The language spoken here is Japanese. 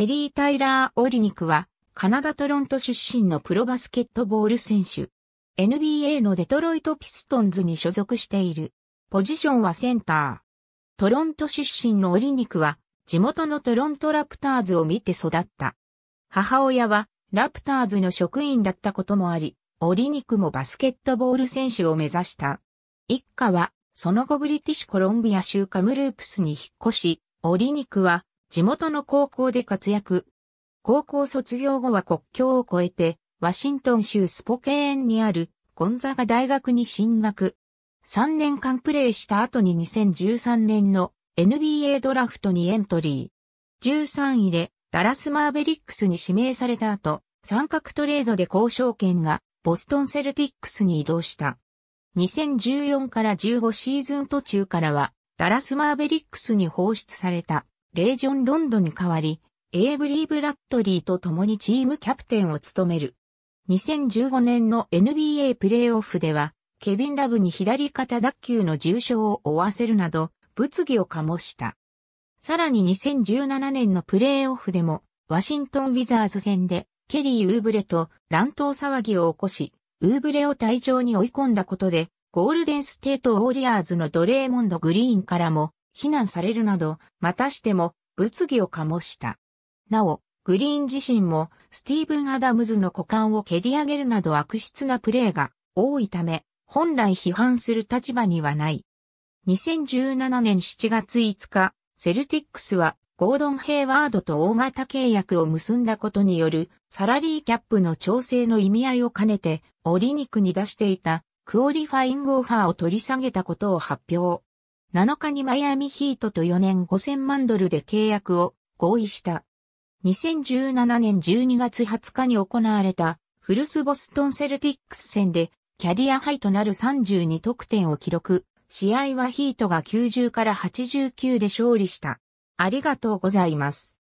ケリー・タイラー・オリニクは、カナダ・トロント出身のプロバスケットボール選手。NBA のデトロイト・ピストンズに所属している。ポジションはセンター。トロント出身のオリニクは、地元のトロント・ラプターズを見て育った。母親は、ラプターズの職員だったこともあり、オリニクもバスケットボール選手を目指した。一家は、その後ブリティッシュコロンビア州カムループスに引っ越し、オリニクは地元の高校で活躍。高校卒業後は国境を越えて、ワシントン州スポケーンにあるゴンザガ大学に進学。3年間プレーした後に2013年の NBA ドラフトにエントリー。13位でダラスマーベリックスに指名された後、三角トレードで交渉権がボストンセルティックスに移動した。2014から15シーズン途中からはダラスマーベリックスに放出された。レージョン・ロンドに代わり、エイブリー・ブラッドリーと共にチームキャプテンを務める。2015年の NBA プレーオフでは、ケビン・ラブに左肩脱臼の重傷を負わせるなど、物議を醸した。さらに2017年のプレーオフでも、ワシントン・ウィザーズ戦で、ケリー・ウーブレと乱闘騒ぎを起こし、ウーブレを退場に追い込んだことで、ゴールデンステート・ウォリアーズのドレーモンド・グリーンからも非難されるなど、またしても物議を醸した。なお、グリーン自身もスティーブン・アダムズの股間を蹴り上げるなど悪質なプレーが多いため、本来批判する立場にはない。2017年7月5日、セルティックスはゴードン・ヘイワードと大型契約を結んだことによるサラリーキャップの調整の意味合いを兼ねて折にくに出していたクオリファイングオファーを取り下げたことを発表。7日にマイアミヒートと4年5000万ドルで契約を合意した。2017年12月20日に行われたフルスボストンセルティックス戦でキャリアハイとなる32得点を記録。試合はヒートが90から89で勝利した。ありがとうございます。